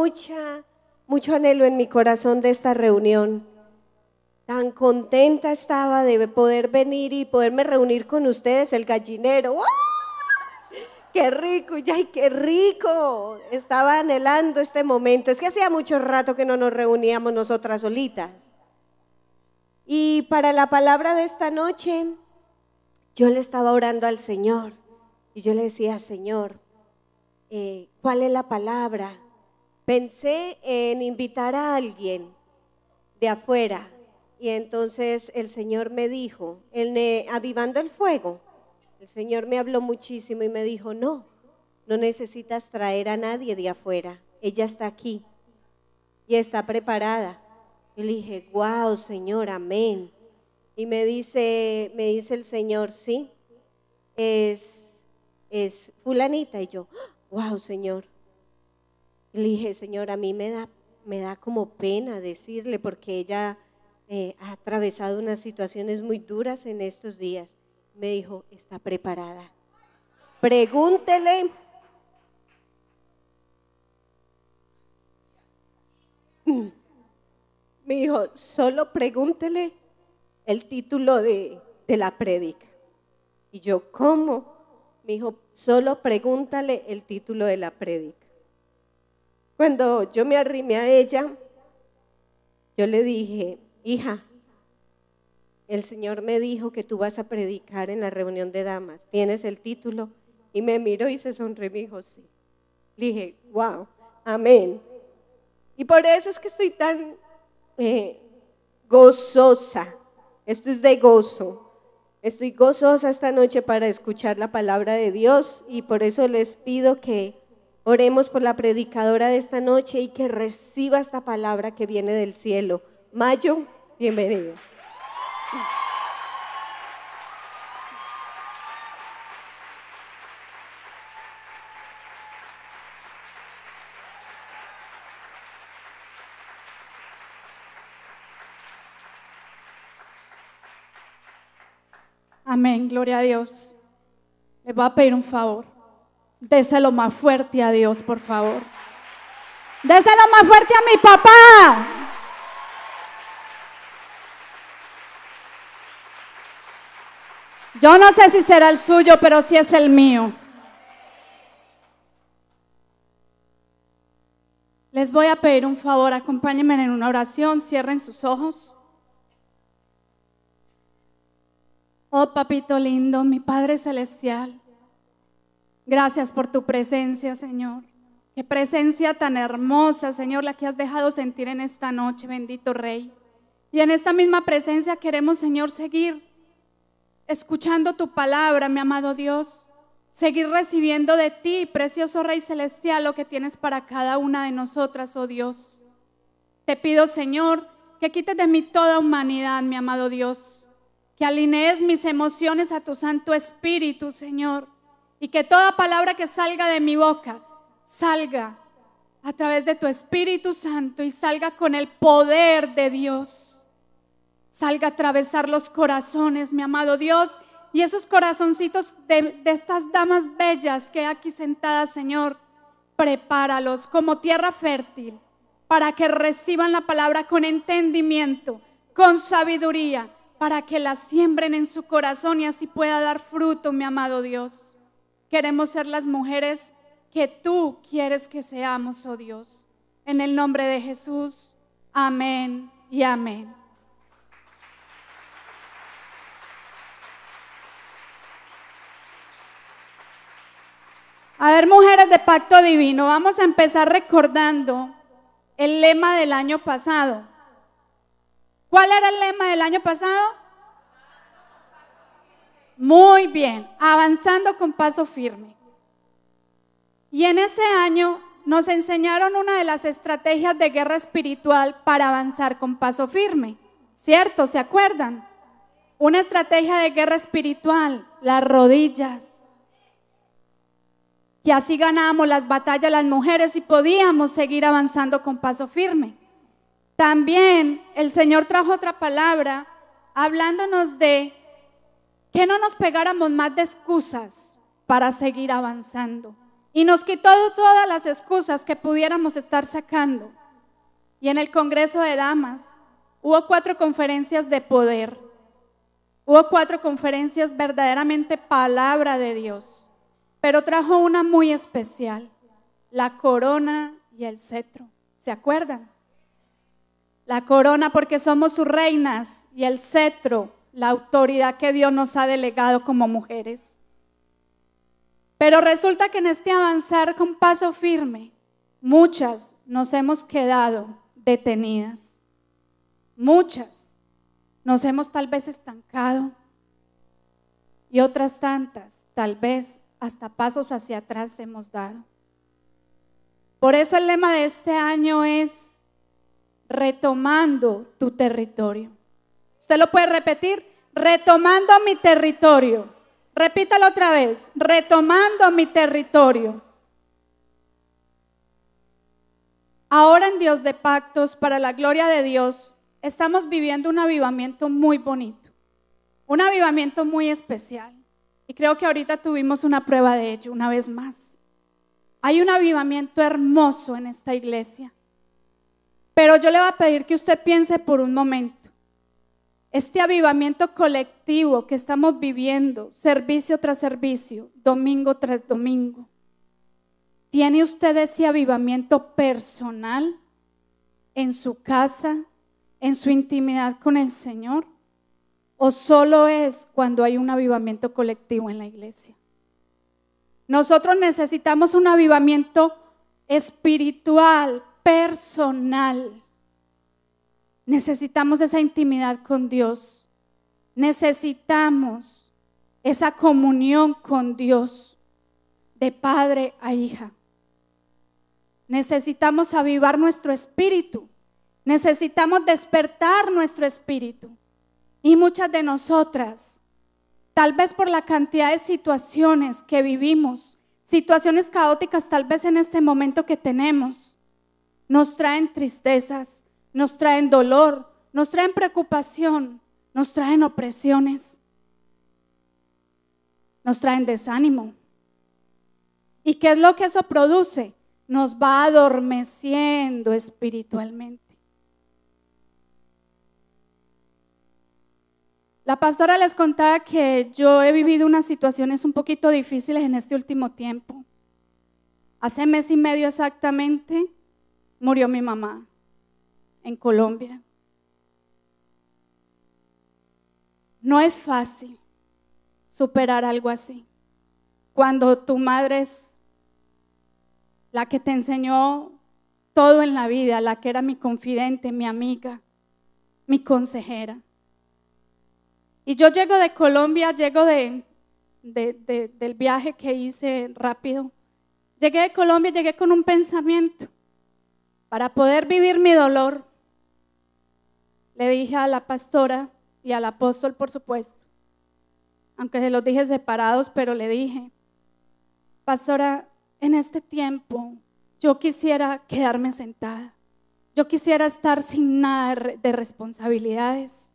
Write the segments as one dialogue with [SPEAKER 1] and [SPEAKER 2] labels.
[SPEAKER 1] mucha, mucho anhelo en mi corazón de esta reunión. Tan contenta estaba de poder venir y poderme reunir con ustedes, el gallinero. ¡Ah! ¡Qué rico! ¡Ya, qué rico! Estaba anhelando este momento. Es que hacía mucho rato que no nos reuníamos nosotras solitas. Y para la palabra de esta noche, yo le estaba orando al Señor. Y yo le decía, Señor, eh, ¿cuál es la palabra? pensé en invitar a alguien de afuera. Y entonces el Señor me dijo, avivando el fuego, el Señor me habló muchísimo y me dijo, no, no necesitas traer a nadie de afuera, ella está aquí y está preparada. Y le dije, wow, Señor, amén. Y me dice, me dice el Señor, sí, es, es fulanita. Y yo, wow, Señor, le dije, Señor, a mí me da, me da como pena decirle porque ella eh, ha atravesado unas situaciones muy duras en estos días. Me dijo, está preparada. Pregúntele. Mm. Me dijo, solo pregúntele el título de, de la prédica. Y yo, ¿cómo? Me dijo, solo pregúntale el título de la prédica. Cuando yo me arrimé a ella, yo le dije, hija, el Señor me dijo que tú vas a predicar en la reunión de damas, tienes el título. Y me miró y se sonrió y dijo, sí. Le dije, wow, amén. Y por eso es que estoy tan eh, gozosa. Esto es de gozo. Estoy gozosa esta noche para escuchar la palabra de Dios y por eso les pido que Oremos por la predicadora de esta noche y que reciba esta palabra que viene del cielo. Mayo, bienvenido.
[SPEAKER 2] Amén, gloria a Dios. Le voy a pedir un favor. Déselo más fuerte a Dios, por favor. Déselo más fuerte a mi papá. Yo no sé si será el suyo, pero sí es el mío. Les voy a pedir un favor, acompáñenme en una oración, cierren sus ojos. Oh, papito lindo, mi Padre Celestial. Gracias por tu presencia, Señor. Qué presencia tan hermosa, Señor, la que has dejado sentir en esta noche, bendito Rey. Y en esta misma presencia queremos, Señor, seguir escuchando tu palabra, mi amado Dios. Seguir recibiendo de ti, precioso Rey Celestial, lo que tienes para cada una de nosotras, oh Dios. Te pido, Señor, que quites de mí toda humanidad, mi amado Dios. Que alinees mis emociones a tu Santo Espíritu, Señor y que toda palabra que salga de mi boca salga a través de tu Espíritu Santo y salga con el poder de Dios. Salga a atravesar los corazones, mi amado Dios, y esos corazoncitos de, estas damas bellas que aquí sentadas, Señor, prepáralos como tierra fértil para que reciban la palabra con entendimiento, con sabiduría, para que la siembren en su corazón y así pueda dar fruto, mi amado Dios. Queremos ser las mujeres que tú quieres que seamos, oh Dios. En el nombre de Jesús, amén y amén. A ver, mujeres de pacto divino, vamos a empezar recordando el lema del año pasado. ¿Cuál era el lema del año pasado? Muy bien, avanzando con paso firme. Y en ese año nos enseñaron una de las estrategias de guerra espiritual para avanzar con paso firme. ¿Cierto? ¿Se acuerdan? Una estrategia de guerra espiritual, las rodillas. Y así ganábamos las batallas las mujeres y podíamos seguir avanzando con paso firme. También el Señor trajo otra palabra hablándonos de que no nos pegáramos más de excusas para seguir avanzando. Y nos quitó todas las excusas que pudiéramos estar sacando. Y en el Congreso de Damas hubo cuatro conferencias de poder. Hubo cuatro conferencias verdaderamente palabra de Dios. Pero trajo una muy especial, la corona y el cetro. ¿Se acuerdan? La corona porque somos sus reinas y el cetro la autoridad que Dios nos ha delegado como mujeres. Pero resulta que en este avanzar con paso firme, muchas nos hemos quedado detenidas. Muchas nos hemos tal vez estancado y otras tantas tal vez hasta pasos hacia atrás hemos dado. Por eso el lema de este año es retomando tu territorio. Usted lo puede repetir. Retomando mi territorio. Repítalo otra vez. Retomando mi territorio. Ahora en Dios de pactos, para la gloria de Dios, estamos viviendo un avivamiento muy bonito, un avivamiento muy especial. Y creo que ahorita tuvimos una prueba de ello, una vez más. Hay un avivamiento hermoso en esta iglesia. Pero yo le voy a pedir que usted piense por un momento este avivamiento colectivo que estamos viviendo, servicio tras servicio, domingo tras domingo, ¿tiene usted ese avivamiento personal en su casa, en su intimidad con el Señor? ¿O solo es cuando hay un avivamiento colectivo en la iglesia? Nosotros necesitamos un avivamiento espiritual, personal Necesitamos esa intimidad con Dios. Necesitamos esa comunión con Dios de padre a hija. Necesitamos avivar nuestro espíritu. Necesitamos despertar nuestro espíritu. Y muchas de nosotras, tal vez por la cantidad de situaciones que vivimos, situaciones caóticas tal vez en este momento que tenemos, nos traen tristezas, nos traen dolor, nos traen preocupación, nos traen opresiones, nos traen desánimo. ¿Y qué es lo que eso produce? Nos va adormeciendo espiritualmente. La pastora les contaba que yo he vivido unas situaciones un poquito difíciles en este último tiempo. Hace mes y medio exactamente murió mi mamá en Colombia. No es fácil superar algo así. Cuando tu madre es la que te enseñó todo en la vida, la que era mi confidente, mi amiga, mi consejera. Y yo llego de Colombia, llego de, del viaje que hice rápido. Llegué de Colombia, llegué con un pensamiento para poder vivir mi dolor, le dije a la pastora y al apóstol, por supuesto, aunque se los dije separados, pero le dije, pastora, en este tiempo yo quisiera quedarme sentada, yo quisiera estar sin nada de responsabilidades,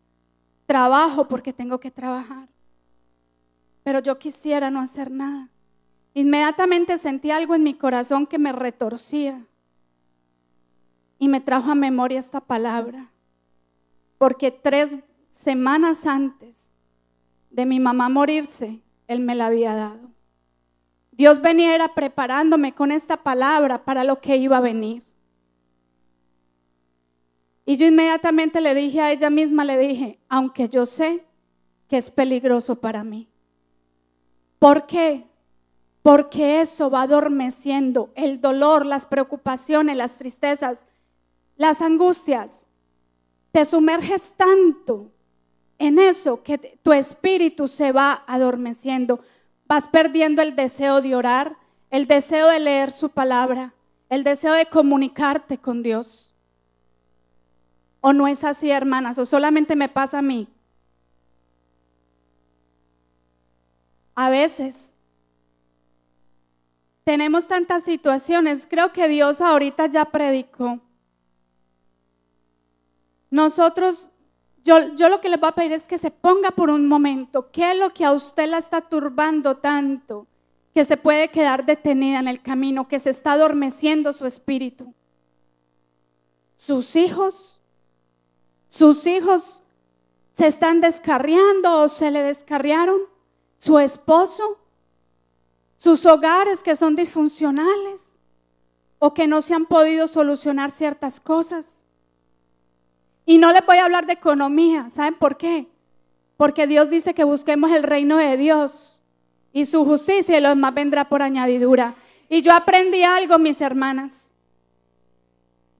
[SPEAKER 2] trabajo porque tengo que trabajar, pero yo quisiera no hacer nada. Inmediatamente sentí algo en mi corazón que me retorcía y me trajo a memoria esta palabra porque tres semanas antes de mi mamá morirse, Él me la había dado. Dios venía preparándome con esta palabra para lo que iba a venir. Y yo inmediatamente le dije a ella misma, le dije, aunque yo sé que es peligroso para mí. ¿Por qué? Porque eso va adormeciendo el dolor, las preocupaciones, las tristezas, las angustias te sumerges tanto en eso que tu espíritu se va adormeciendo, vas perdiendo el deseo de orar, el deseo de leer su palabra, el deseo de comunicarte con Dios. ¿O no es así, hermanas? ¿O solamente me pasa a mí? A veces tenemos tantas situaciones. Creo que Dios ahorita ya predicó nosotros, yo, lo que les voy a pedir es que se ponga por un momento, ¿qué es lo que a usted la está turbando tanto? que se puede quedar detenida en el camino, que se está adormeciendo su espíritu. Sus hijos, sus hijos se están descarriando o se le descarriaron. Su esposo, sus hogares que son disfuncionales o que no se han podido solucionar ciertas cosas. Y no le voy a hablar de economía. ¿Saben por qué? Porque Dios dice que busquemos el reino de Dios y su justicia y lo demás vendrá por añadidura. Y yo aprendí algo, mis hermanas.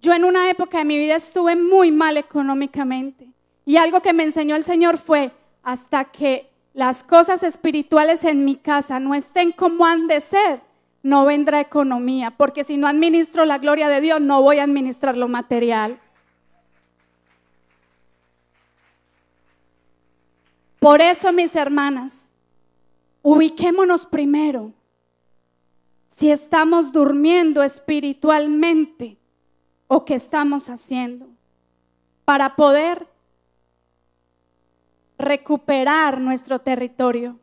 [SPEAKER 2] Yo en una época de mi vida estuve muy mal económicamente. Y algo que me enseñó el Señor fue, hasta que las cosas espirituales en mi casa no estén como han de ser, no vendrá economía. Porque si no administro la gloria de Dios, no voy a administrar lo material. Por eso, mis hermanas, ubiquémonos primero. Si estamos durmiendo espiritualmente o qué estamos haciendo para poder recuperar nuestro territorio.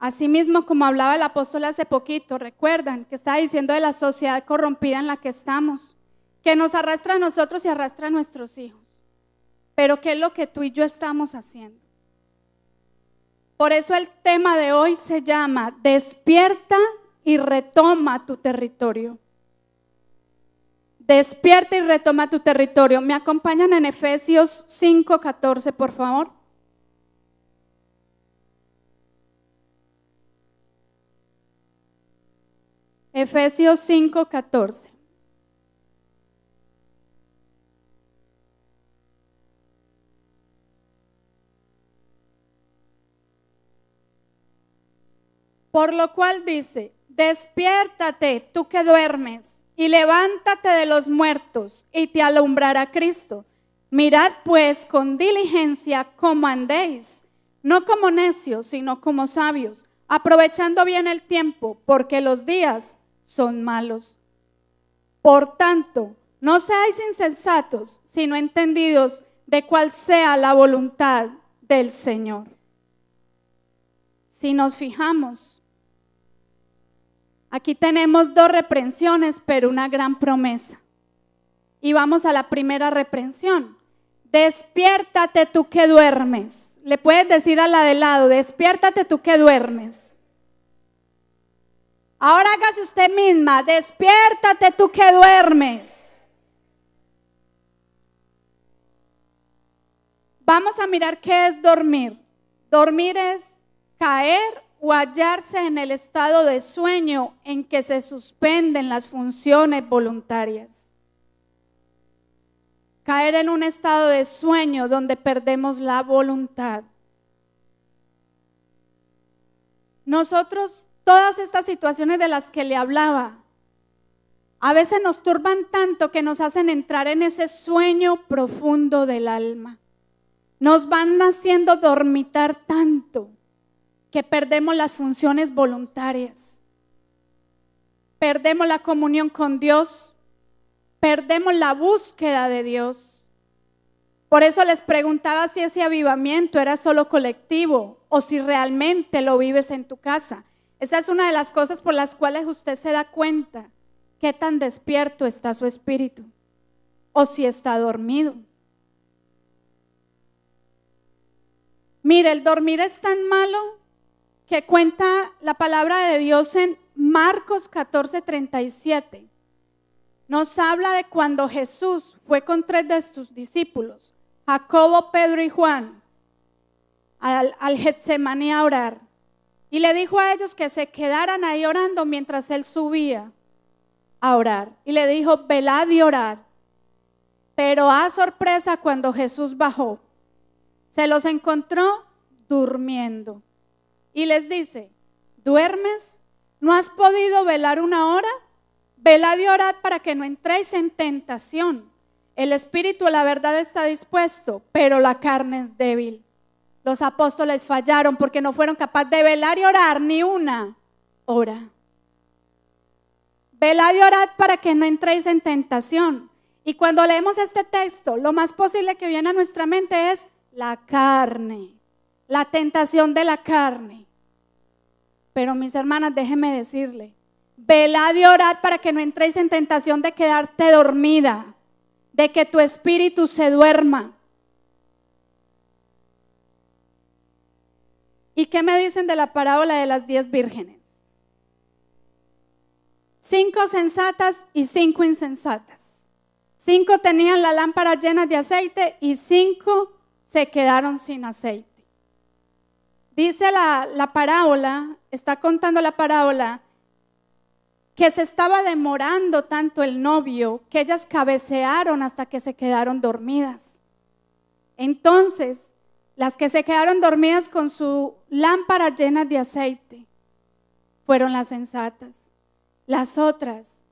[SPEAKER 2] Asimismo, como hablaba el apóstol hace poquito, recuerdan que está diciendo de la sociedad corrompida en la que estamos, que nos arrastra a nosotros y arrastra a nuestros hijos. Pero ¿qué es lo que tú y yo estamos haciendo? Por eso el tema de hoy se llama Despierta y retoma tu territorio. Despierta y retoma tu territorio. ¿Me acompañan en Efesios 5:14, por favor? Efesios 5:14. Por lo cual dice, despiértate tú que duermes y levántate de los muertos y te alumbrará Cristo. Mirad pues con diligencia cómo andéis, no como necios, sino como sabios, aprovechando bien el tiempo, porque los días son malos. Por tanto, no seáis insensatos, sino entendidos de cuál sea la voluntad del Señor. Si nos fijamos Aquí tenemos dos reprensiones, pero una gran promesa. Y vamos a la primera reprensión. Despiértate tú que duermes. Le puedes decir a la de lado, despiértate tú que duermes. Ahora hágase usted misma, despiértate tú que duermes. Vamos a mirar qué es dormir. Dormir es caer hallarse en el estado de sueño en que se suspenden las funciones voluntarias. Caer en un estado de sueño donde perdemos la voluntad. Nosotros, todas estas situaciones de las que le hablaba, a veces nos turban tanto que nos hacen entrar en ese sueño profundo del alma. Nos van haciendo dormitar tanto que perdemos las funciones voluntarias, perdemos la comunión con Dios, perdemos la búsqueda de Dios. Por eso les preguntaba si ese avivamiento era solo colectivo o si realmente lo vives en tu casa. Esa es una de las cosas por las cuales usted se da cuenta qué tan despierto está su espíritu o si está dormido. Mire, el dormir es tan malo que cuenta la palabra de Dios en Marcos 14, 37. Nos habla de cuando Jesús fue con tres de sus discípulos, Jacobo, Pedro y Juan, al, al Getsemaní a orar. Y le dijo a ellos que se quedaran ahí orando mientras él subía a orar. Y le dijo, velad y orad. Pero a ah, sorpresa cuando Jesús bajó, se los encontró durmiendo y les dice, ¿duermes? ¿No has podido velar una hora? Velad y orad para que no entréis en tentación. El espíritu, la verdad, está dispuesto, pero la carne es débil. Los apóstoles fallaron porque no fueron capaces de velar y orar ni una hora. Vela y orad para que no entréis en tentación. Y cuando leemos este texto, lo más posible que viene a nuestra mente es la carne, la tentación de la carne. Pero mis hermanas, déjenme decirle, velad y orad para que no entréis en tentación de quedarte dormida, de que tu espíritu se duerma. ¿Y qué me dicen de la parábola de las diez vírgenes? Cinco sensatas y cinco insensatas. Cinco tenían la lámpara llena de aceite y cinco se quedaron sin aceite dice la, parábola, está contando la parábola, que se estaba demorando tanto el novio que ellas cabecearon hasta que se quedaron dormidas. Entonces, las que se quedaron dormidas con su lámpara llena de aceite fueron las sensatas. Las otras,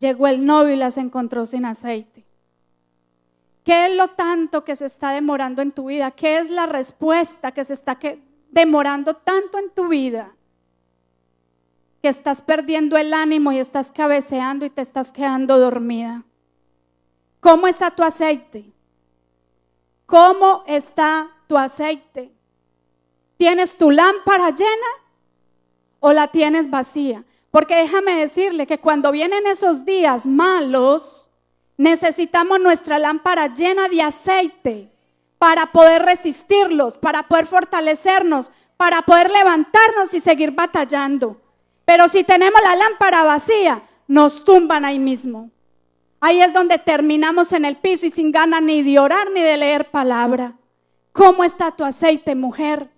[SPEAKER 2] llegó el novio y las encontró sin aceite. ¿Qué es lo tanto que se está demorando en tu vida? ¿Qué es la respuesta que se está demorando tanto en tu vida que estás perdiendo el ánimo y estás cabeceando y te estás quedando dormida. ¿Cómo está tu aceite? ¿Cómo está tu aceite? ¿Tienes tu lámpara llena o la tienes vacía? Porque déjame decirle que cuando vienen esos días malos, necesitamos nuestra lámpara llena de aceite para poder resistirlos, para poder fortalecernos, para poder levantarnos y seguir batallando. Pero si tenemos la lámpara vacía, nos tumban ahí mismo. Ahí es donde terminamos en el piso y sin ganas ni de orar ni de leer palabra. ¿Cómo está tu aceite, mujer?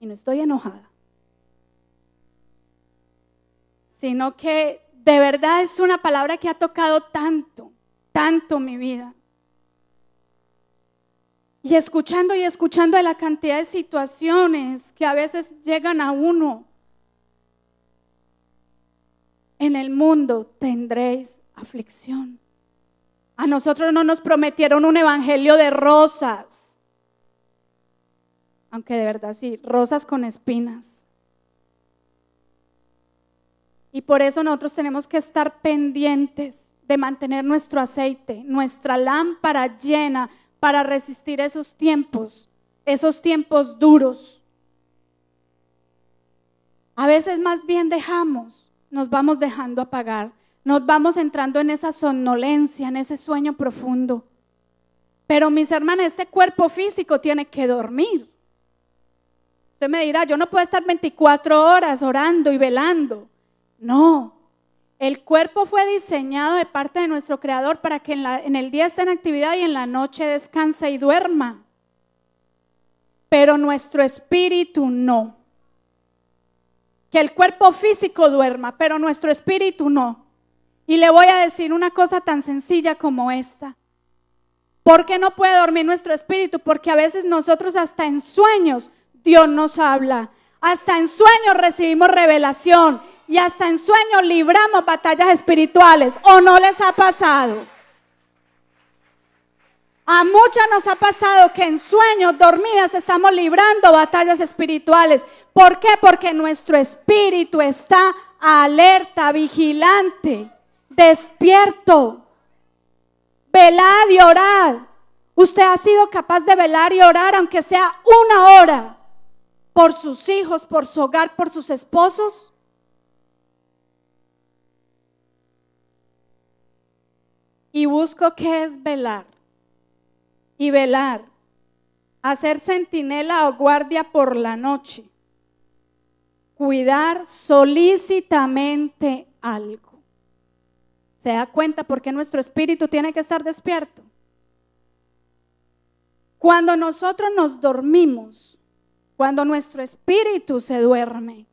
[SPEAKER 2] Y no estoy enojada, sino que de verdad es una palabra que ha tocado tanto tanto mi vida. Y escuchando y escuchando de la cantidad de situaciones que a veces llegan a uno. En el mundo tendréis aflicción. A nosotros no nos prometieron un evangelio de rosas. Aunque de verdad sí, rosas con espinas. Y por eso nosotros tenemos que estar pendientes de mantener nuestro aceite, nuestra lámpara llena para resistir esos tiempos, esos tiempos duros. A veces más bien dejamos, nos vamos dejando apagar, nos vamos entrando en esa somnolencia, en ese sueño profundo. Pero mis hermanas, este cuerpo físico tiene que dormir. Usted me dirá, yo no puedo estar 24 horas orando y velando. No, el cuerpo fue diseñado de parte de nuestro Creador para que en, el día esté en actividad y en la noche descanse y duerma. Pero nuestro espíritu no. Que el cuerpo físico duerma, pero nuestro espíritu no. Y le voy a decir una cosa tan sencilla como esta. ¿Por qué no puede dormir nuestro espíritu? Porque a veces nosotros hasta en sueños Dios nos habla. Hasta en sueños recibimos revelación y hasta en sueños libramos batallas espirituales. ¿O no les ha pasado? A muchas nos ha pasado que en sueños, dormidas, estamos librando batallas espirituales. ¿Por qué? Porque nuestro espíritu está alerta, vigilante, despierto. Velad y orad. Usted ha sido capaz de velar y orar, aunque sea una hora, por sus hijos, por su hogar, por sus esposos. y busco qué es velar. Y velar, hacer centinela o guardia por la noche, cuidar solícitamente algo. ¿Se da cuenta porque nuestro espíritu tiene que estar despierto? Cuando nosotros nos dormimos, cuando nuestro espíritu se duerme,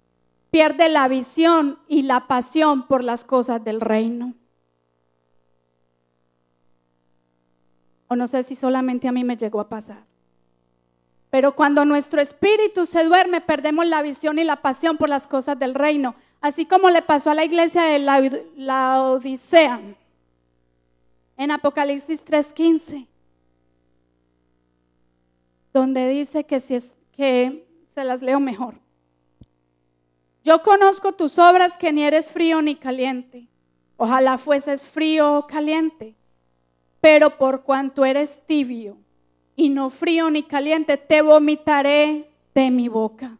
[SPEAKER 2] pierde la visión y la pasión por las cosas del reino. o no sé si solamente a mí me llegó a pasar. Pero cuando nuestro espíritu se duerme, perdemos la visión y la pasión por las cosas del reino, así como le pasó a la iglesia de la, Odisea en Apocalipsis 3:15, donde dice que si es que se las leo mejor. Yo conozco tus obras que ni eres frío ni caliente. Ojalá fueses frío o caliente pero por cuanto eres tibio y no frío ni caliente, te vomitaré de mi boca.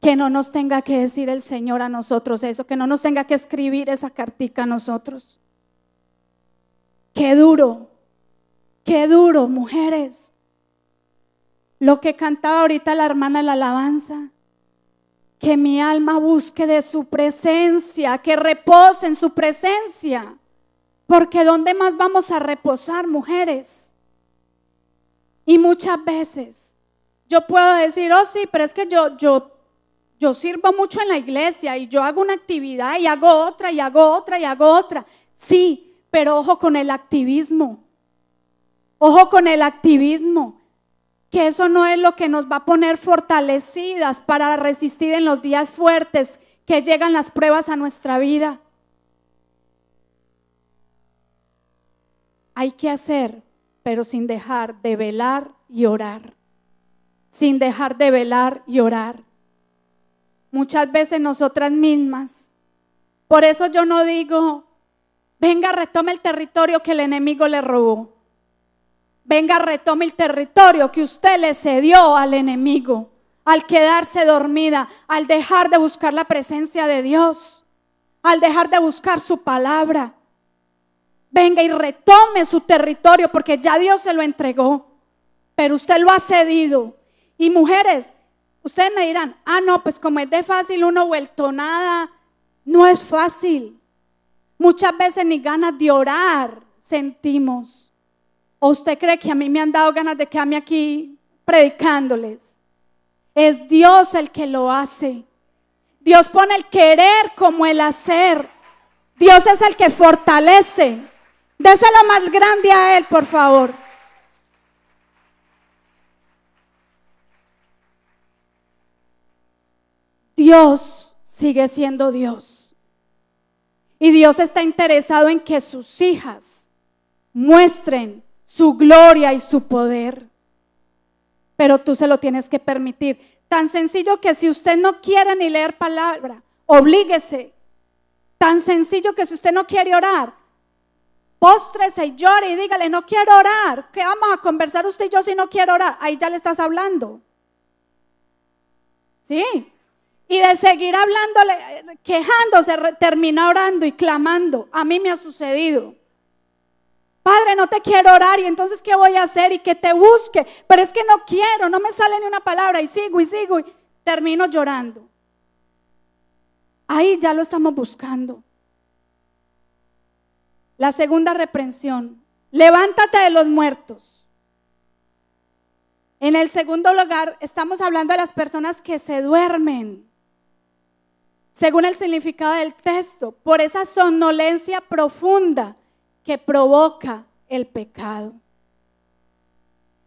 [SPEAKER 2] Que no nos tenga que decir el Señor a nosotros eso, que no nos tenga que escribir esa cartica a nosotros. Qué duro, qué duro, mujeres. Lo que cantaba ahorita la hermana la alabanza, que mi alma busque de su presencia, que repose en su presencia. Porque ¿dónde más vamos a reposar, mujeres? Y muchas veces yo puedo decir, oh sí, pero es que yo, yo, yo sirvo mucho en la iglesia y yo hago una actividad y hago otra y hago otra y hago otra. Sí, pero ojo con el activismo. Ojo con el activismo que eso no es lo que nos va a poner fortalecidas para resistir en los días fuertes que llegan las pruebas a nuestra vida. hay que hacer, pero sin dejar de velar y orar. Sin dejar de velar y orar. Muchas veces nosotras mismas. Por eso yo no digo, venga, retome el territorio que el enemigo le robó. Venga, retome el territorio que usted le cedió al enemigo, al quedarse dormida, al dejar de buscar la presencia de Dios, al dejar de buscar su palabra, venga y retome su territorio porque ya Dios se lo entregó, pero usted lo ha cedido. Y mujeres, ustedes me dirán, ah, no, pues como es de fácil uno vuelto nada, no es fácil. Muchas veces ni ganas de orar sentimos. ¿O usted cree que a mí me han dado ganas de quedarme aquí predicándoles? Es Dios el que lo hace. Dios pone el querer como el hacer. Dios es el que fortalece. Déselo más grande a Él, por favor. Dios sigue siendo Dios. Y Dios está interesado en que sus hijas muestren su gloria y su poder. Pero tú se lo tienes que permitir. Tan sencillo que si usted no quiere ni leer palabra, oblíguese. Tan sencillo que si usted no quiere orar, póstrese y llore y dígale, no quiero orar, ¿qué vamos a conversar usted y yo si no quiero orar? Ahí ya le estás hablando. ¿Sí? Y de seguir hablándole, quejándose, termina orando y clamando. A mí me ha sucedido. Padre, no te quiero orar y entonces ¿qué voy a hacer? Y que te busque, pero es que no quiero, no me sale ni una palabra y sigo y sigo y termino llorando. Ahí ya lo estamos buscando. La segunda reprensión, levántate de los muertos. En el segundo lugar, estamos hablando de las personas que se duermen. Según el significado del texto, por esa somnolencia profunda que provoca el pecado.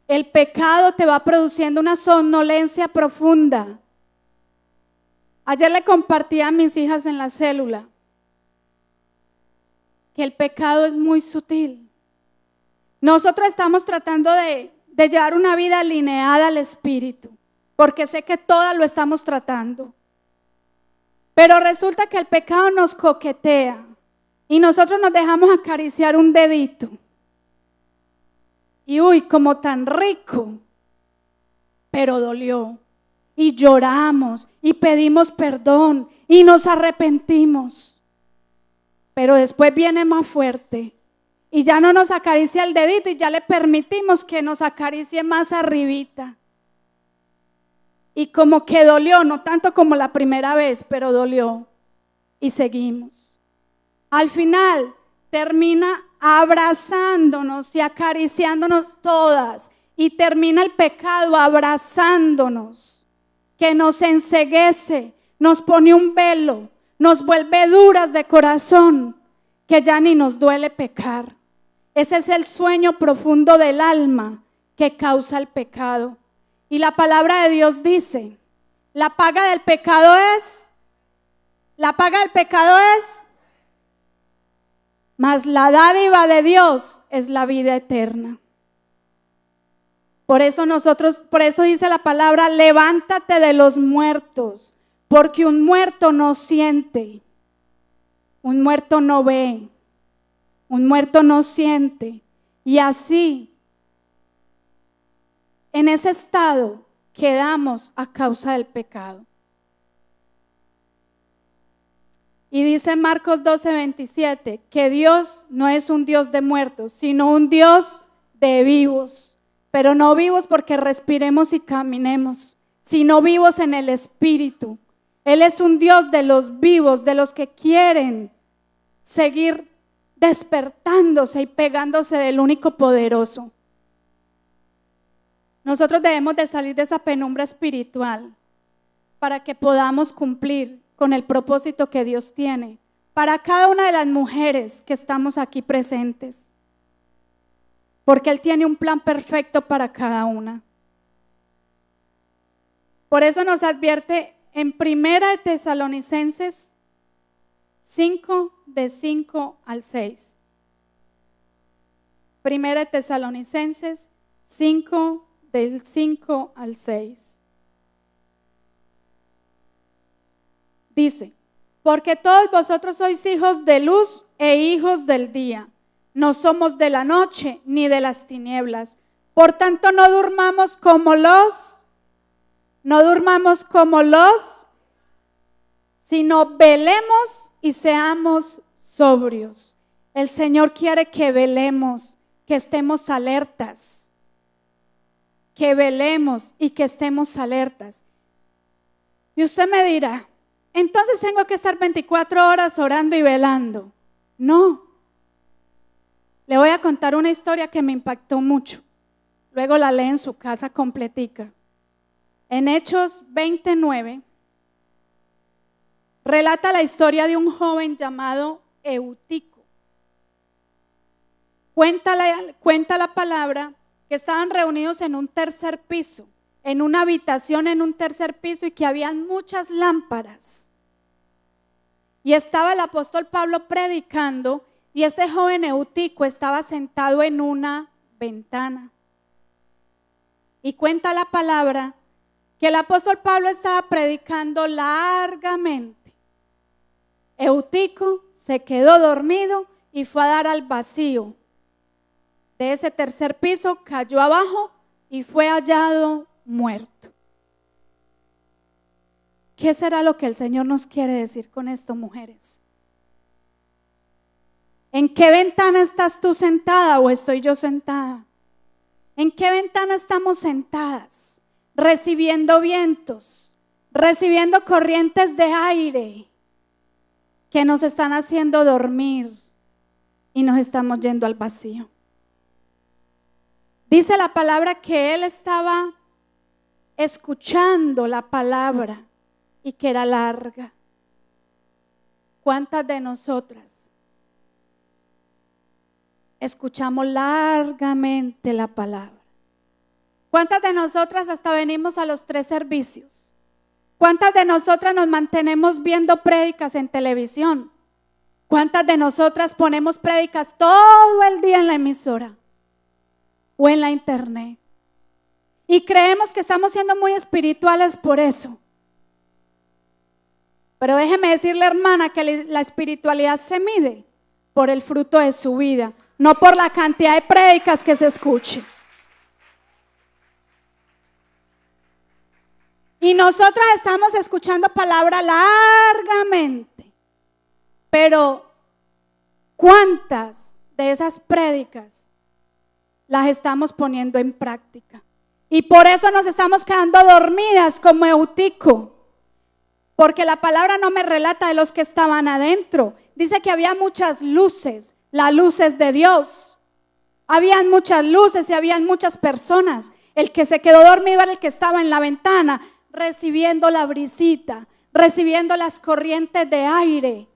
[SPEAKER 2] El pecado te va produciendo una somnolencia profunda. Ayer le compartí a mis hijas en la célula que el pecado es muy sutil. Nosotros estamos tratando de, de llevar una vida alineada al Espíritu, porque sé que todas lo estamos tratando. Pero resulta que el pecado nos coquetea y nosotros nos dejamos acariciar un dedito. Y uy, como tan rico, pero dolió. Y lloramos y pedimos perdón y nos arrepentimos. Pero después viene más fuerte y ya no nos acaricia el dedito y ya le permitimos que nos acaricie más arribita. Y como que dolió, no tanto como la primera vez, pero dolió. Y seguimos. Al final termina abrazándonos y acariciándonos todas. Y termina el pecado abrazándonos, que nos enseguece, nos pone un velo, nos vuelve duras de corazón, que ya ni nos duele pecar. Ese es el sueño profundo del alma que causa el pecado. Y la palabra de Dios dice, la paga del pecado es, la paga del pecado es, mas la dádiva de Dios es la vida eterna. Por eso nosotros, por eso dice la palabra, levántate de los muertos porque un muerto no siente, un muerto no ve, un muerto no siente. Y así, en ese estado, quedamos a causa del pecado. Y dice Marcos 12, 27, que Dios no es un Dios de muertos, sino un Dios de vivos. Pero no vivos porque respiremos y caminemos, sino vivos en el Espíritu. Él es un Dios de los vivos, de los que quieren seguir despertándose y pegándose del único poderoso. Nosotros debemos de salir de esa penumbra espiritual para que podamos cumplir con el propósito que Dios tiene para cada una de las mujeres que estamos aquí presentes. Porque Él tiene un plan perfecto para cada una. Por eso nos advierte en Primera de Tesalonicenses 5, de 5 al 6. Primera de Tesalonicenses 5, del 5 al 6. Dice, porque todos vosotros sois hijos de luz e hijos del día. No somos de la noche ni de las tinieblas. Por tanto, no durmamos como los no durmamos como los, sino velemos y seamos sobrios. El Señor quiere que velemos, que estemos alertas, que velemos y que estemos alertas. Y usted me dirá, entonces tengo que estar 24 horas orando y velando. No. Le voy a contar una historia que me impactó mucho. Luego la lee en su casa completica en Hechos 29, relata la historia de un joven llamado Eutico. Cuenta la, cuenta la palabra que estaban reunidos en un tercer piso, en una habitación en un tercer piso y que habían muchas lámparas. Y estaba el apóstol Pablo predicando y este joven Eutico estaba sentado en una ventana. Y cuenta la palabra el apóstol Pablo estaba predicando largamente. Eutico se quedó dormido y fue a dar al vacío. De ese tercer piso cayó abajo y fue hallado muerto. ¿Qué será lo que el Señor nos quiere decir con esto, mujeres? ¿En qué ventana estás tú sentada o estoy yo sentada? ¿En qué ventana estamos sentadas? recibiendo vientos, recibiendo corrientes de aire que nos están haciendo dormir y nos estamos yendo al vacío. Dice la palabra que él estaba escuchando la palabra y que era larga. ¿Cuántas de nosotras escuchamos largamente la palabra? ¿Cuántas de nosotras hasta venimos a los tres servicios? ¿Cuántas de nosotras nos mantenemos viendo prédicas en televisión? ¿Cuántas de nosotras ponemos prédicas todo el día en la emisora o en la internet? Y creemos que estamos siendo muy espirituales por eso. Pero déjeme decirle, hermana, que la espiritualidad se mide por el fruto de su vida, no por la cantidad de prédicas que se escuchen. Y nosotros estamos escuchando palabra largamente. Pero ¿cuántas de esas prédicas las estamos poniendo en práctica? Y por eso nos estamos quedando dormidas como Eutico. Porque la palabra no me relata de los que estaban adentro. Dice que había muchas luces, las luces de Dios. Habían muchas luces y habían muchas personas. El que se quedó dormido era el que estaba en la ventana recibiendo la brisita, recibiendo las corrientes de aire.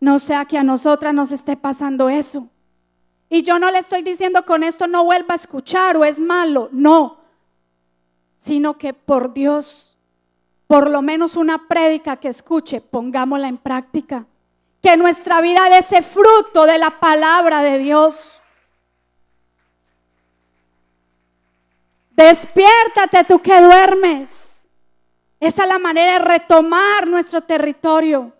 [SPEAKER 2] No sea que a nosotras nos esté pasando eso. Y yo no le estoy diciendo con esto no vuelva a escuchar o es malo, no, sino que por Dios, por lo menos una prédica que escuche, pongámosla en práctica. Que nuestra vida dé ese fruto de la palabra de Dios. Despiértate tú que duermes. Esa es la manera de retomar nuestro territorio.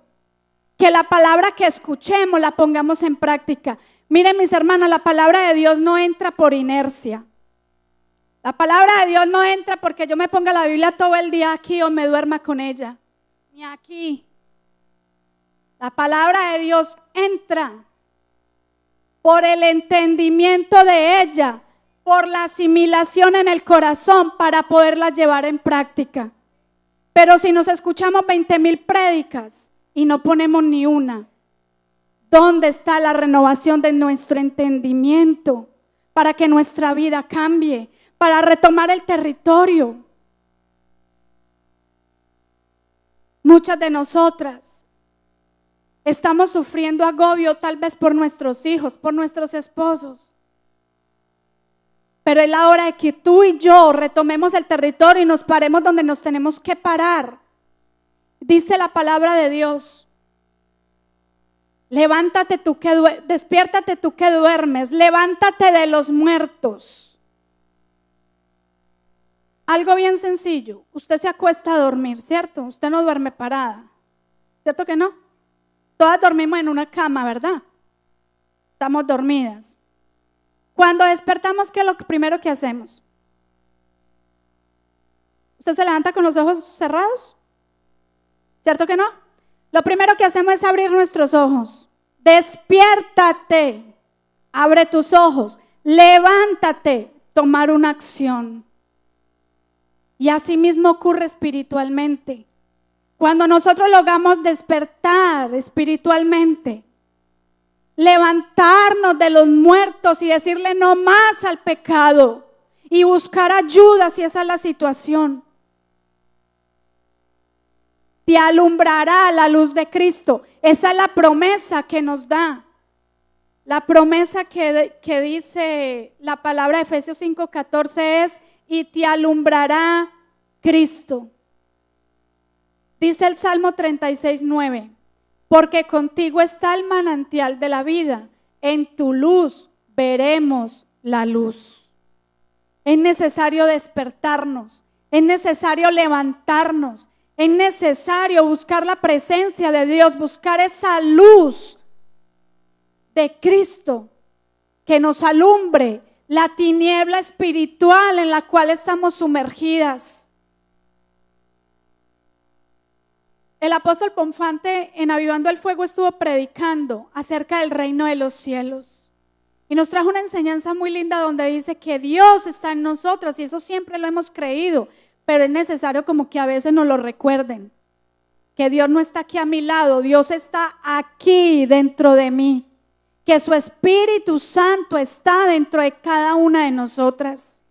[SPEAKER 2] Que la palabra que escuchemos la pongamos en práctica. Miren mis hermanas la palabra de Dios no entra por inercia. La palabra de Dios no entra porque yo me ponga la Biblia todo el día aquí o me duerma con ella. Ni aquí. La palabra de Dios entra por el entendimiento de ella por la asimilación en el corazón para poderla llevar en práctica. Pero si nos escuchamos 20 mil prédicas y no ponemos ni una, ¿dónde está la renovación de nuestro entendimiento para que nuestra vida cambie, para retomar el territorio? Muchas de nosotras estamos sufriendo agobio tal vez por nuestros hijos, por nuestros esposos, pero es la hora de que tú y yo retomemos el territorio y nos paremos donde nos tenemos que parar. Dice la palabra de Dios. Levántate tú que despiértate tú que duermes, levántate de los muertos. Algo bien sencillo, usted se acuesta a dormir, ¿cierto? Usted no duerme parada. ¿Cierto que no? Todas dormimos en una cama, ¿verdad? Estamos dormidas. Cuando despertamos, ¿qué es lo primero que hacemos? ¿Usted se levanta con los ojos cerrados? ¿Cierto que no? Lo primero que hacemos es abrir nuestros ojos. Despiértate, abre tus ojos, levántate, tomar una acción. Y así mismo ocurre espiritualmente. Cuando nosotros logramos despertar espiritualmente, levantarnos de los muertos y decirle no más al pecado y buscar ayuda si esa es la situación. Te alumbrará la luz de Cristo. Esa es la promesa que nos da. La promesa que, dice la palabra de Efesios 5:14 es, y te alumbrará Cristo. Dice el Salmo 36.9 porque contigo está el manantial de la vida. En tu luz veremos la luz. Es necesario despertarnos, es necesario levantarnos, es necesario buscar la presencia de Dios, buscar esa luz de Cristo que nos alumbre la tiniebla espiritual en la cual estamos sumergidas. El apóstol Ponfante en Avivando el Fuego estuvo predicando acerca del reino de los cielos. Y nos trajo una enseñanza muy linda donde dice que Dios está en nosotras y eso siempre lo hemos creído, pero es necesario como que a veces nos lo recuerden. Que Dios no está aquí a mi lado, Dios está aquí dentro de mí. Que su Espíritu Santo está dentro de cada una de nosotras.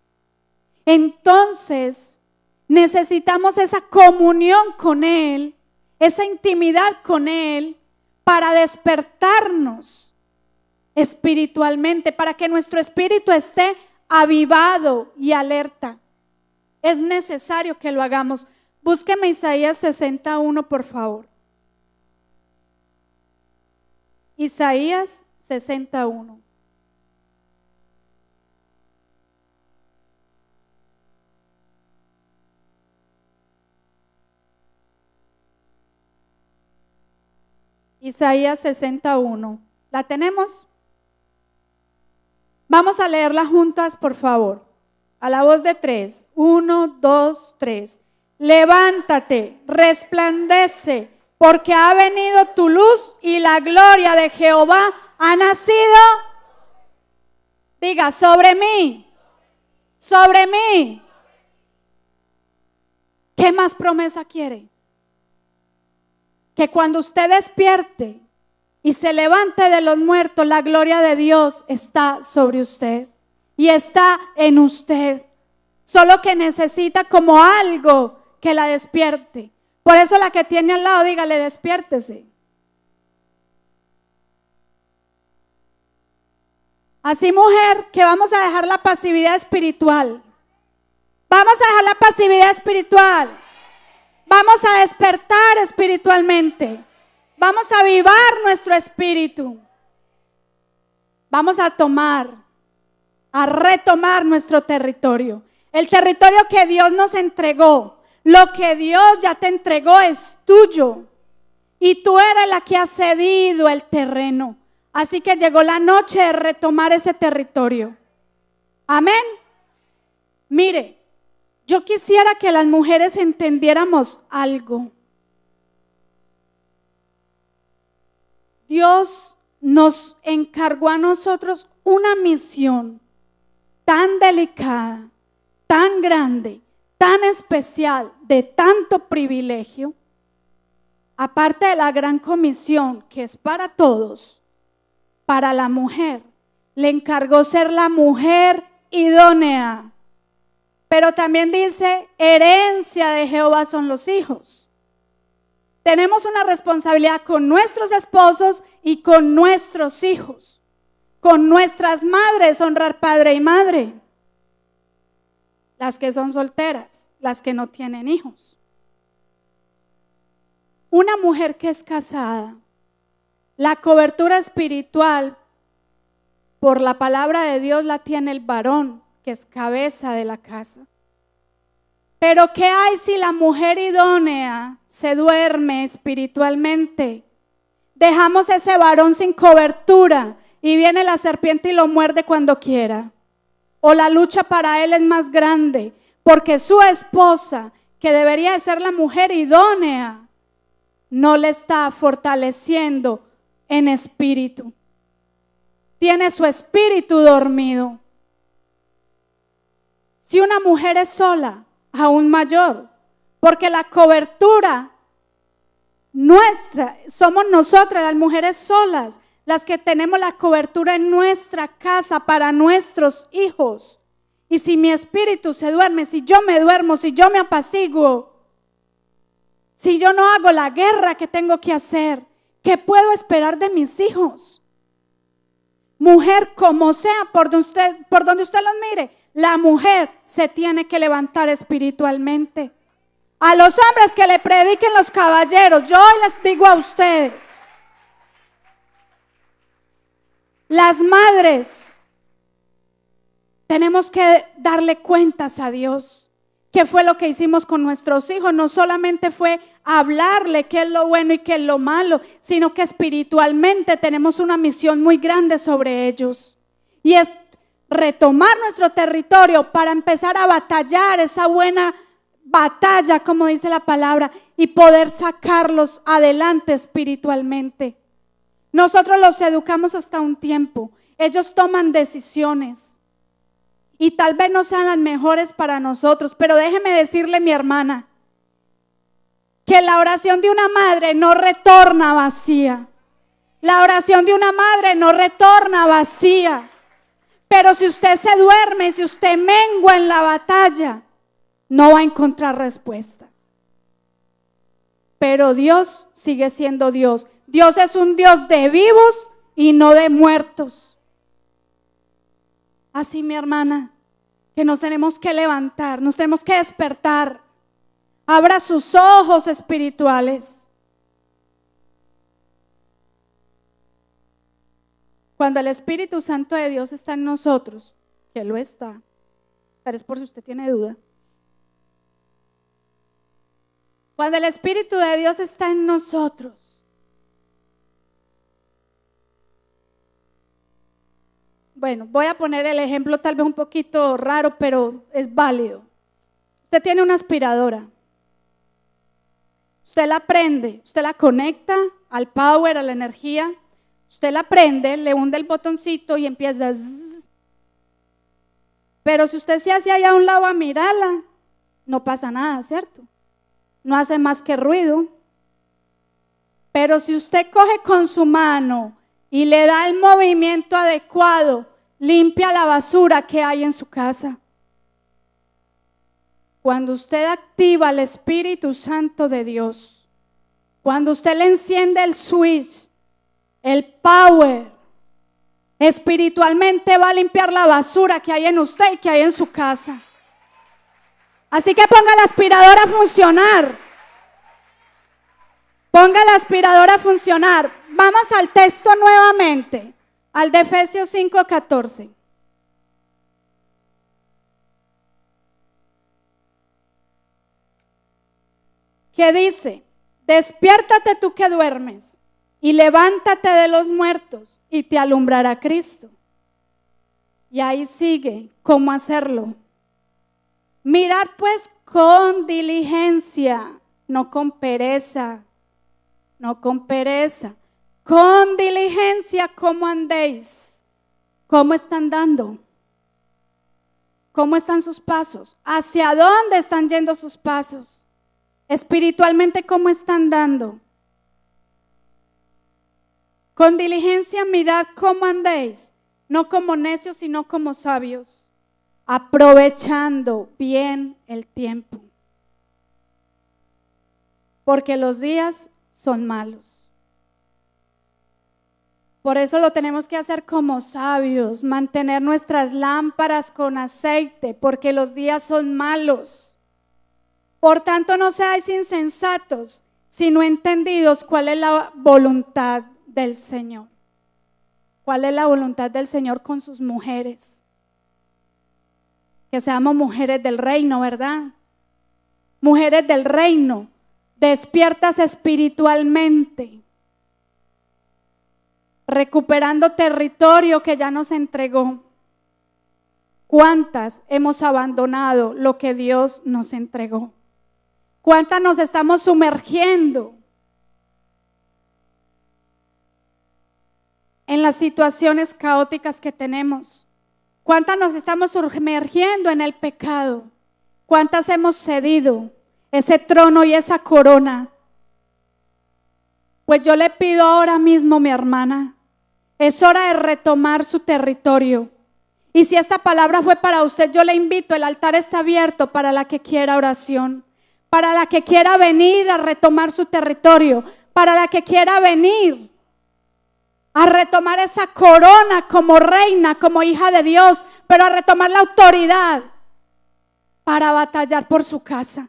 [SPEAKER 2] Entonces, necesitamos esa comunión con Él esa intimidad con Él para despertarnos espiritualmente, para que nuestro espíritu esté avivado y alerta. Es necesario que lo hagamos. Búsqueme Isaías 61, por favor. Isaías 61. Isaías 61. ¿La tenemos? Vamos a leerla juntas, por favor. A la voz de tres. Uno, dos, tres. Levántate, resplandece, porque ha venido tu luz y la gloria de Jehová ha nacido. Diga, sobre mí, sobre mí. ¿Qué más promesa quiere? que cuando usted despierte y se levante de los muertos, la gloria de Dios está sobre usted y está en usted. Solo que necesita como algo que la despierte. Por eso la que tiene al lado, dígale, despiértese. Así mujer, que vamos a dejar la pasividad espiritual. Vamos a dejar la pasividad espiritual. Vamos a despertar espiritualmente. Vamos a avivar nuestro espíritu. Vamos a tomar, a retomar nuestro territorio. El territorio que Dios nos entregó. Lo que Dios ya te entregó es tuyo. Y tú eres la que ha cedido el terreno. Así que llegó la noche de retomar ese territorio. Amén. Mire, yo quisiera que las mujeres entendiéramos algo. Dios nos encargó a nosotros una misión tan delicada, tan grande, tan especial, de tanto privilegio, aparte de la gran comisión que es para todos, para la mujer, le encargó ser la mujer idónea pero también dice, herencia de Jehová son los hijos. Tenemos una responsabilidad con nuestros esposos y con nuestros hijos. Con nuestras madres, honrar padre y madre. Las que son solteras, las que no tienen hijos. Una mujer que es casada, la cobertura espiritual por la palabra de Dios la tiene el varón que es cabeza de la casa. Pero ¿qué hay si la mujer idónea se duerme espiritualmente? Dejamos ese varón sin cobertura y viene la serpiente y lo muerde cuando quiera. O la lucha para él es más grande porque su esposa, que debería ser la mujer idónea, no le está fortaleciendo en espíritu. Tiene su espíritu dormido si una mujer es sola, aún mayor, porque la cobertura nuestra, somos nosotras las mujeres solas, las que tenemos la cobertura en nuestra casa para nuestros hijos. Y si mi espíritu se duerme, si yo me duermo, si yo me apaciguo, si yo no hago la guerra que tengo que hacer, ¿qué puedo esperar de mis hijos? Mujer, como sea, por donde usted, por donde usted los mire, la mujer se tiene que levantar espiritualmente. A los hombres que le prediquen los caballeros, yo les digo a ustedes, las madres, tenemos que darle cuentas a Dios. que fue lo que hicimos con nuestros hijos? No solamente fue hablarle qué es lo bueno y qué es lo malo, sino que espiritualmente tenemos una misión muy grande sobre ellos. Y es retomar nuestro territorio, para empezar a batallar esa buena batalla, como dice la palabra, y poder sacarlos adelante espiritualmente. Nosotros los educamos hasta un tiempo. Ellos toman decisiones y tal vez no sean las mejores para nosotros, pero déjeme decirle mi hermana que la oración de una madre no retorna vacía. La oración de una madre no retorna vacía. Pero si usted se duerme, si usted mengua en la batalla, no va a encontrar respuesta. Pero Dios sigue siendo Dios. Dios es un Dios de vivos y no de muertos. Así mi hermana, que nos tenemos que levantar, nos tenemos que despertar. Abra sus ojos espirituales. Cuando el Espíritu Santo de Dios está en nosotros, que lo está, pero es por si usted tiene duda. Cuando el Espíritu de Dios está en nosotros, bueno, voy a poner el ejemplo tal vez un poquito raro, pero es válido. Usted tiene una aspiradora. Usted la prende, usted la conecta al power, a la energía, Usted la prende, le hunde el botoncito y empieza. Pero si usted se hace allá a un lado a mirarla, no pasa nada, ¿cierto? No hace más que ruido. Pero si usted coge con su mano y le da el movimiento adecuado, limpia la basura que hay en su casa. Cuando usted activa el Espíritu Santo de Dios, cuando usted le enciende el switch el power espiritualmente va a limpiar la basura que hay en usted y que hay en su casa. Así que ponga la aspiradora a funcionar. Ponga la aspiradora a funcionar. Vamos al texto nuevamente, al de Efesios 5:14. Que dice, despiértate tú que duermes y levántate de los muertos y te alumbrará Cristo. Y ahí sigue cómo hacerlo. Mirad pues con diligencia, no con pereza, no con pereza, con diligencia cómo andéis, cómo están dando, cómo están sus pasos, hacia dónde están yendo sus pasos, espiritualmente cómo están dando. Con diligencia mirad cómo andéis, no como necios, sino como sabios, aprovechando bien el tiempo. Porque los días son malos. Por eso lo tenemos que hacer como sabios, mantener nuestras lámparas con aceite, porque los días son malos. Por tanto, no seáis insensatos, sino entendidos cuál es la voluntad del Señor. ¿Cuál es la voluntad del Señor con sus mujeres? Que seamos mujeres del reino, ¿verdad? Mujeres del reino, despiertas espiritualmente, recuperando territorio que ya nos entregó. ¿Cuántas hemos abandonado lo que Dios nos entregó? ¿Cuántas nos estamos sumergiendo en las situaciones caóticas que tenemos? ¿Cuántas nos estamos sumergiendo en el pecado? ¿Cuántas hemos cedido ese trono y esa corona? Pues yo le pido ahora mismo, mi hermana, es hora de retomar su territorio. Y si esta palabra fue para usted, yo le invito, el altar está abierto para la que quiera oración, para la que quiera venir a retomar su territorio, para la que quiera venir a retomar esa corona como reina, como hija de Dios, pero a retomar la autoridad para batallar por su casa,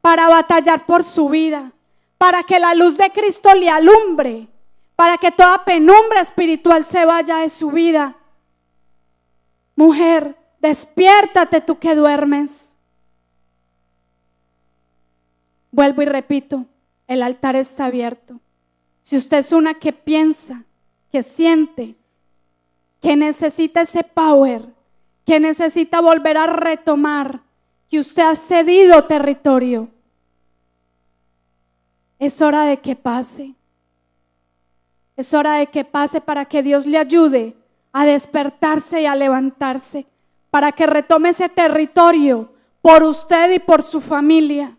[SPEAKER 2] para batallar por su vida, para que la luz de Cristo le alumbre, para que toda penumbra espiritual se vaya de su vida. Mujer, despiértate tú que duermes. Vuelvo y repito, el altar está abierto. Si usted es una que piensa que siente que necesita ese power, que necesita volver a retomar, que usted ha cedido territorio. Es hora de que pase. Es hora de que pase para que Dios le ayude a despertarse y a levantarse, para que retome ese territorio por usted y por su familia.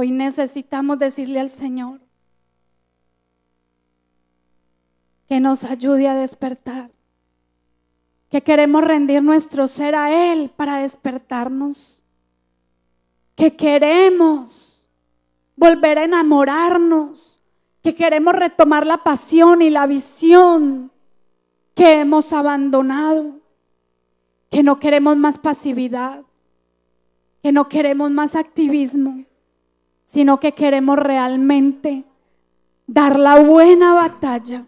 [SPEAKER 2] Hoy necesitamos decirle al Señor que nos ayude a despertar, que queremos rendir nuestro ser a Él para despertarnos, que queremos volver a enamorarnos, que queremos retomar la pasión y la visión que hemos abandonado, que no queremos más pasividad, que no queremos más activismo, sino que queremos realmente dar la buena batalla